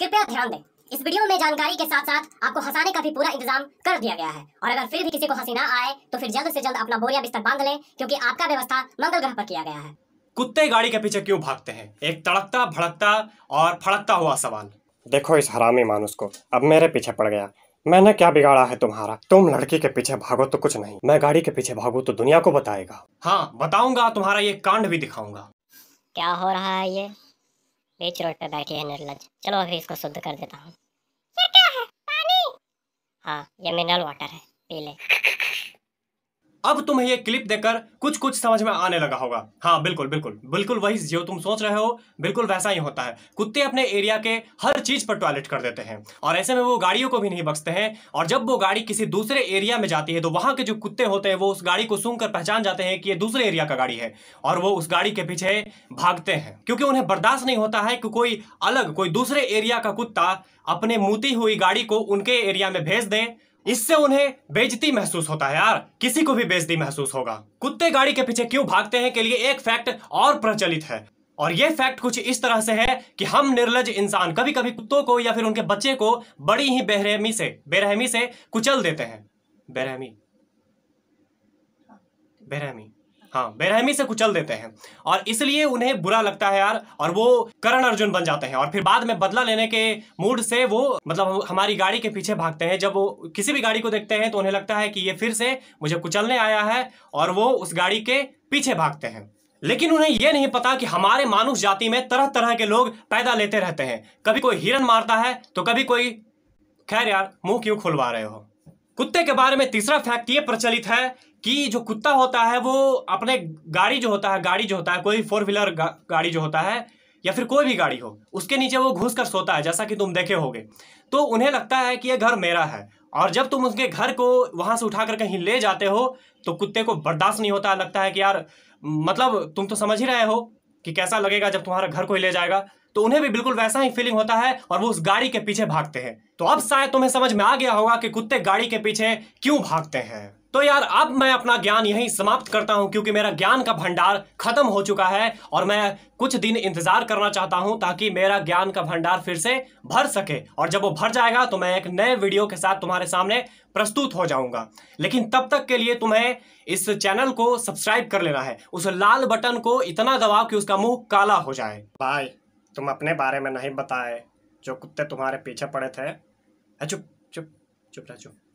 कृपया ध्यान दें इस वीडियो में जानकारी के साथ साथ आपको हंसाने का भी पूरा इंतजाम कर दिया गया है और अगर फिर भी किसी को हंसी ना आए तो फिर जल्द से जल्द अपना बोरिया बिस्तर बांध लें क्योंकि आपका व्यवस्था मंगल ग्रह पर किया गया है कुत्ते गाड़ी के पीछे क्यों भागते हैं एक तड़कता भड़कता और फड़कता हुआ सवाल देखो इस हरामी मानुस को अब मेरे पीछे पड़ गया मैंने क्या बिगाड़ा है तुम्हारा तुम लड़की के पीछे भागो तो कुछ नहीं मैं गाड़ी के पीछे भागू तो दुनिया को बताएगा हाँ बताऊंगा तुम्हारा ये कांड भी दिखाऊंगा क्या हो रहा है ये बीच रोड पे बैठी है निर्लज चलो अभी इसको शुद्ध कर देता हूँ हाँ ये मिनरल वाटर है पी ले अब तुम्हें ये क्लिप देखकर कुछ कुछ समझ में आने लगा होगा हाँ बिल्कुल बिल्कुल बिल्कुल वही जो तुम सोच रहे हो बिल्कुल वैसा ही होता है कुत्ते अपने एरिया के हर चीज पर टॉयलेट कर देते हैं और ऐसे में वो गाड़ियों को भी नहीं बख्सते हैं और जब वो गाड़ी किसी दूसरे एरिया में जाती है तो वहां के जो कुत्ते होते हैं वो उस गाड़ी को सूंघ पहचान जाते हैं कि ये दूसरे एरिया का गाड़ी है और वो उस गाड़ी के पीछे भागते हैं क्योंकि उन्हें बर्दाश्त नहीं होता है कि कोई अलग कोई दूसरे एरिया का कुत्ता अपने मुती हुई गाड़ी को उनके एरिया में भेज दे इससे उन्हें बेजती महसूस होता है यार किसी को भी बेजती महसूस होगा कुत्ते गाड़ी के पीछे क्यों भागते हैं के लिए एक फैक्ट और प्रचलित है और ये फैक्ट कुछ इस तरह से है कि हम निर्लज इंसान कभी कभी कुत्तों को या फिर उनके बच्चे को बड़ी ही बेरहमी से बेरहमी से कुचल देते हैं बेरहमी बेरहमी हाँ बेरहमी से कुचल देते हैं और इसलिए उन्हें बुरा लगता है यार और वो करण अर्जुन बन जाते हैं और फिर बाद में बदला लेने के मूड से वो मतलब हमारी गाड़ी के पीछे भागते हैं जब वो किसी भी गाड़ी को देखते हैं तो उन्हें लगता है कि ये फिर से मुझे कुचलने आया है और वो उस गाड़ी के पीछे भागते हैं लेकिन उन्हें यह नहीं पता कि हमारे मानुष जाति में तरह तरह के लोग पैदा लेते रहते हैं कभी कोई हिरन मारता है तो कभी कोई खैर यार मुंह क्यों खुलवा रहे हो कुत्ते के बारे में तीसरा फैक्ट ये प्रचलित है कि जो कुत्ता होता है वो अपने गाड़ी जो होता है गाड़ी जो होता है कोई फोर व्हीलर गा, गाड़ी जो होता है या फिर कोई भी गाड़ी हो उसके नीचे वो घुस कर सोता है जैसा कि तुम देखे होगे तो उन्हें लगता है कि यह घर मेरा है और जब तुम उसके घर को वहां से उठा कर कहीं ले जाते हो तो कुत्ते को बर्दाश्त नहीं होता लगता है कि यार मतलब तुम तो समझ ही रहे हो कि कैसा लगेगा जब तुम्हारा घर कोई ले जाएगा तो उन्हें भी बिल्कुल वैसा ही फीलिंग होता है और वो उस गाड़ी के पीछे भागते हैं तो अब शायद तुम्हें समझ में आ गया होगा कि कुत्ते गाड़ी के पीछे क्यों भागते हैं तो यार अब मैं अपना ज्ञान यहीं समाप्त करता हूं क्योंकि मेरा ज्ञान का भंडार खत्म हो चुका है और मैं कुछ दिन इंतजार करना चाहता हूं ताकि मेरा ज्ञान का भंडार फिर से भर सके और जब वो भर जाएगा तो मैं एक नए वीडियो के साथ तुम्हारे सामने प्रस्तुत हो जाऊंगा लेकिन तब तक के लिए तुम्हें इस चैनल को सब्सक्राइब कर लेना है उस लाल बटन को इतना दबाओ कि उसका मुंह काला हो जाए बाय तुम अपने बारे में नहीं बताए जो कुत्ते तुम्हारे पीछे पड़े थे चुप चुप चुप रह चुप